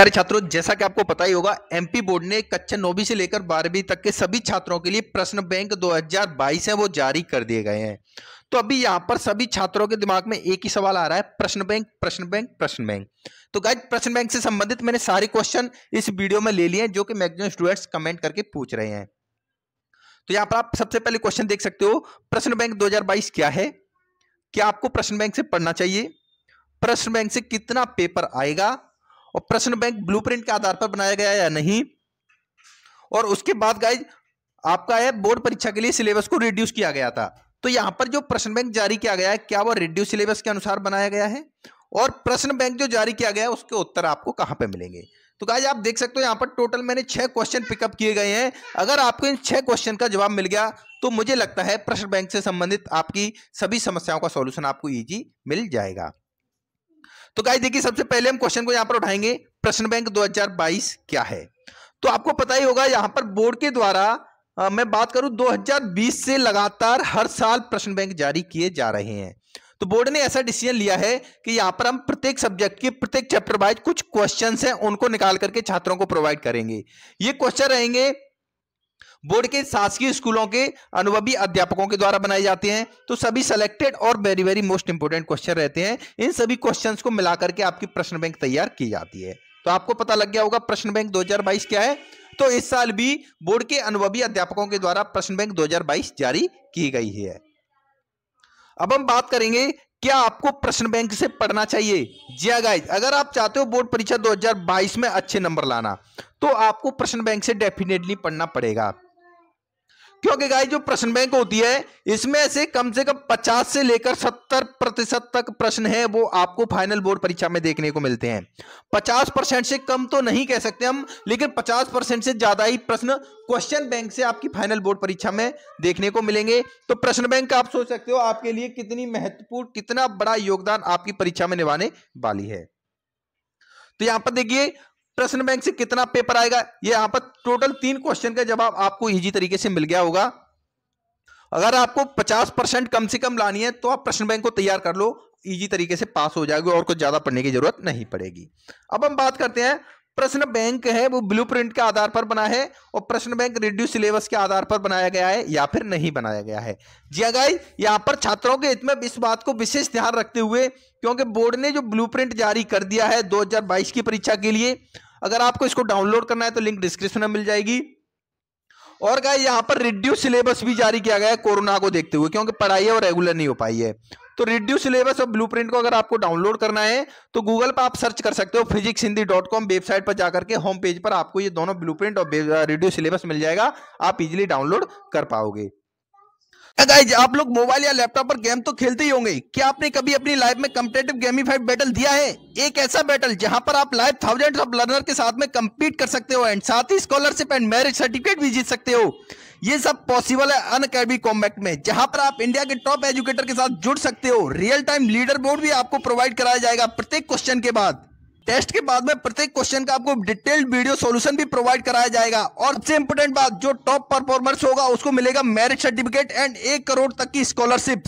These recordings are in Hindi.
प्यारे छात्रों जैसा कि आपको पता ही होगा एमपी बोर्ड ने कक्षा नौवीं से लेकर बारहवीं तक के सभी छात्रों के लिए प्रश्न बैंक 2022 है वो जारी कर दिए गए हैं तो अभी यहां पर सभी छात्रों के दिमाग में एक ही सवाल आ रहा है प्रश्न बैंक प्रश्न बैंक प्रश्न बैंक तो गाइज प्रश्न बैंक से संबंधित मैंने सारे क्वेश्चन इस वीडियो में ले लिए हैं जो कि मैगजिम स्टूडेंट्स कमेंट करके पूछ रहे हैं तो यहाँ पर आप सबसे पहले क्वेश्चन देख सकते हो प्रश्न बैंक दो क्या है क्या आपको प्रश्न बैंक से पढ़ना चाहिए प्रश्न बैंक से कितना पेपर आएगा और प्रश्न बैंक ब्लूप्रिंट के आधार पर बनाया गया या नहीं और उसके बाद गाइज आपका है बोर्ड परीक्षा के लिए सिलेबस को रिड्यूस किया गया था तो यहां पर जो प्रश्न बैंक जारी किया गया है क्या वो रिड्यूस सिलेबस के अनुसार बनाया गया है और प्रश्न बैंक जो जारी किया गया है उसके उत्तर आपको कहां पे मिलेंगे तो गाइज आप देख सकते हो यहां पर टोटल मैंने छह क्वेश्चन पिकअप किए गए हैं अगर आपको इन छह क्वेश्चन का जवाब मिल गया तो मुझे लगता है प्रश्न बैंक से संबंधित आपकी सभी समस्याओं का सोल्यूशन आपको ईजी मिल जाएगा तो गाइस देखिए सबसे पहले हम क्वेश्चन को यहां पर उठाएंगे प्रश्न बैंक 2022 क्या है तो आपको पता ही होगा यहां पर बोर्ड के द्वारा आ, मैं बात करूं 2020 से लगातार हर साल प्रश्न बैंक जारी किए जा रहे हैं तो बोर्ड ने ऐसा डिसीजन लिया है कि यहाँ पर हम प्रत्येक सब्जेक्ट के प्रत्येक चैप्टर वाइज कुछ क्वेश्चन हैं उनको निकाल करके छात्रों को प्रोवाइड करेंगे ये क्वेश्चन रहेंगे बोर्ड के शासकीय स्कूलों के अनुभवी अध्यापकों के द्वारा बनाए जाते हैं तो सभी सिलेक्टेड और very very most important question रहते हैं इन सभी क्वेश्चन को मिलाकर के आपकी प्रश्न बैंक तैयार की जाती है तो आपको पता लग गया होगा प्रश्न बैंक 2022 क्या है तो इस साल भी बोर्ड के अनुभवी अध्यापकों के द्वारा प्रश्न बैंक 2022 जारी की गई है अब हम बात करेंगे क्या आपको प्रश्न बैंक से पढ़ना चाहिए जी गाइज हाँ अगर आप चाहते हो बोर्ड परीक्षा 2022 में अच्छे नंबर लाना तो आपको प्रश्न बैंक से डेफिनेटली पढ़ना पड़ेगा क्योंकि गाय जो प्रश्न बैंक होती है इसमें से कम से कम 50 से लेकर 70 प्रतिशत तक प्रश्न है वो आपको फाइनल बोर्ड परीक्षा में देखने को मिलते हैं 50 परसेंट से कम तो नहीं कह सकते हम लेकिन 50 परसेंट से ज्यादा ही प्रश्न क्वेश्चन बैंक से आपकी फाइनल बोर्ड परीक्षा में देखने को मिलेंगे तो प्रश्न बैंक आप सोच सकते हो आपके लिए कितनी महत्वपूर्ण कितना बड़ा योगदान आपकी परीक्षा में निभाने वाली है तो यहां पर देखिए प्रश्न बैंक से कितना पेपर आएगा ये यहां पर टोटल तीन क्वेश्चन का जवाब आपको इजी तरीके से मिल गया होगा अगर आपको 50 परसेंट कम से कम लानी है तो आप प्रश्न बैंक को तैयार कर लो इजी तरीके से पास हो जाएगी और कुछ ज्यादा पढ़ने की जरूरत नहीं पड़ेगी अब हम बात करते हैं प्रश्न बैंक है वो ब्लू के आधार पर बना है और प्रश्न बैंक रिड्यूस सिलेबस के आधार पर बनाया गया है या फिर नहीं बनाया गया है जी अगर हाँ यहाँ पर छात्रों के हित में इस बात को विशेष ध्यान रखते हुए क्योंकि बोर्ड ने जो ब्लूप्रिंट जारी कर दिया है 2022 की परीक्षा के लिए अगर आपको इसको डाउनलोड करना है तो लिंक डिस्क्रिप्शन में मिल जाएगी और गाय यहाँ पर रिड्यूस सिलेबस भी जारी किया गया है कोरोना को देखते हुए क्योंकि पढ़ाई है और रेगुलर नहीं हो पाई है तो रिड्यूस सिलेबस और ब्लूप्रिंट को अगर आपको डाउनलोड करना है तो गूगल पर आप सर्च कर सकते हो physics Hindi dot com website पर जाकर के होम पेज पर आपको ये दोनों ब्लूप्रिंट और रिड्यूस सिलेबस मिल जाएगा आप इजिली डाउनलोड कर पाओगे गाइज uh, आप लोग मोबाइल या लैपटॉप पर गेम तो खेलते ही होंगे क्या आपने कभी अपनी लाइफ में कम्पिटेटिव गेमीफाइड बैटल दिया है एक ऐसा बैटल जहां पर आप लाइव थाउजेंड ऑफ लर्नर के साथ में कम्पीट कर सकते हो एंड साथ ही स्कॉलरशिप एंड मैरिज सर्टिफिकेट भी जीत सकते हो ये सब पॉसिबल है अन अकेडमी कॉम्बैक्ट में जहां पर आप इंडिया के टॉप एजुकेटर के साथ जुड़ सकते हो रियल टाइम लीडर बोर्ड भी आपको प्रोवाइड कराया जाएगा प्रत्येक क्वेश्चन के बाद टेस्ट के बाद में प्रत्येक क्वेश्चन का आपको डिटेल्ड वीडियो सॉल्यूशन भी प्रोवाइड कराया जाएगा और सबसे इंपोर्टेंट बात जो टॉप परफॉर्मर्स होगा उसको मिलेगा मैरिज सर्टिफिकेट एंड एक करोड़ तक की स्कॉलरशिप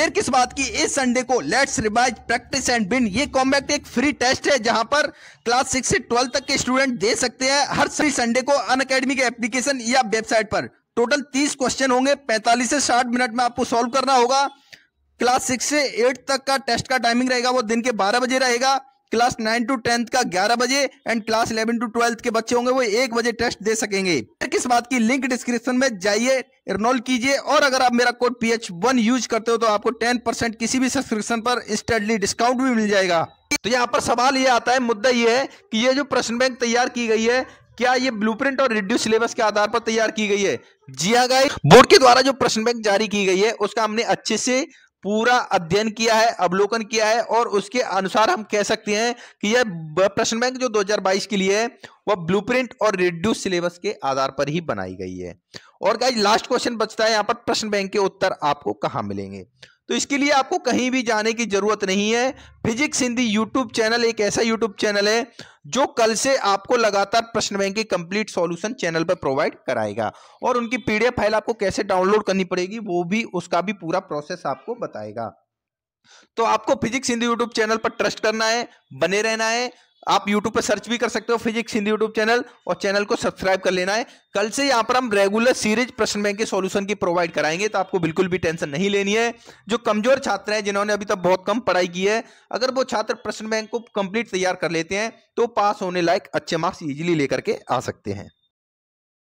देर किस बात की इस संडे को लेट्स रिवाइज प्रैक्टिस एंड बिन ये कॉम्बैक्ट एक फ्री टेस्ट है जहां पर क्लास सिक्स से ट्वेल्थ तक के स्टूडेंट दे सकते हैं हर सभी संडे को अन अकेडमी के एप्लीकेशन या वेबसाइट पर टोटल तीस क्वेश्चन होंगे पैंतालीस से साठ मिनट में आपको सॉल्व करना होगा क्लास सिक्स से एट तक का टेस्ट का टाइमिंग रहेगा वो दिन के बारह बजे रहेगा क्लास नाइन टू टेंथ का ग्यारह बजे and class eleven to twelfth के बच्चे होंगे वो एक बजे टेस्ट दे सकेंगे किस बात की लिंक डिस्क्रिप्शन में जाइए इनरोल कीजिए और अगर आप मेरा code P H one use करते हो तो आपको टेन परसेंट किसी भी सब्सक्रिप्शन पर इंस्टेंटली डिस्काउंट भी मिल जाएगा तो यहाँ पर सवाल ये आता है मुद्दा ये है कि ये जो प्रश्न बैंक तैयार की गई है क्या ये ब्लूप्रिंट और रिड्यूस सिलेबस के आधार पर तैयार की गई है जी हाँ गाइस बोर्ड के द्वारा जो प्रश्न बैंक जारी की गई है उसका हमने अच्छे से पूरा अध्ययन किया है अवलोकन किया है और उसके अनुसार हम कह सकते हैं कि यह प्रश्न बैंक जो 2022 के लिए है वह ब्लूप्रिंट और रिड्यूस सिलेबस के आधार पर ही बनाई गई है और गाइज लास्ट क्वेश्चन बचता है यहाँ पर प्रश्न बैंक के उत्तर आपको कहाँ मिलेंगे तो इसके लिए आपको कहीं भी जाने की ज़रूरत नहीं है फिजिक्स हिंदी यूट्यूब चैनल एक ऐसा यूट्यूब चैनल है जो कल से आपको लगातार प्रश्न बैंक के कंप्लीट सॉल्यूशन चैनल पर प्रोवाइड कराएगा और उनकी पीडीएफ फाइल आपको कैसे डाउनलोड करनी पड़ेगी वो भी उसका भी पूरा प्रोसेस आपको बताएगा तो आपको फिजिक्स हिंदी यूट्यूब चैनल पर ट्रस्ट करना है बने रहना है आप YouTube पर सर्च भी कर सकते हो फिजिक्स हिंदी YouTube चैनल और चैनल को सब्सक्राइब कर लेना है कल से यहाँ पर हम रेगुलर सीरीज प्रश्न बैंक के सॉल्यूशन की प्रोवाइड कराएंगे तो आपको बिल्कुल भी टेंशन नहीं लेनी है जो कमजोर छात्र हैं जिन्होंने अभी तक बहुत कम पढ़ाई की है अगर वो छात्र प्रश्न बैंक को कंप्लीट तैयार कर लेते हैं तो पास होने लायक अच्छे मार्क्स इजिली लेकर के आ सकते हैं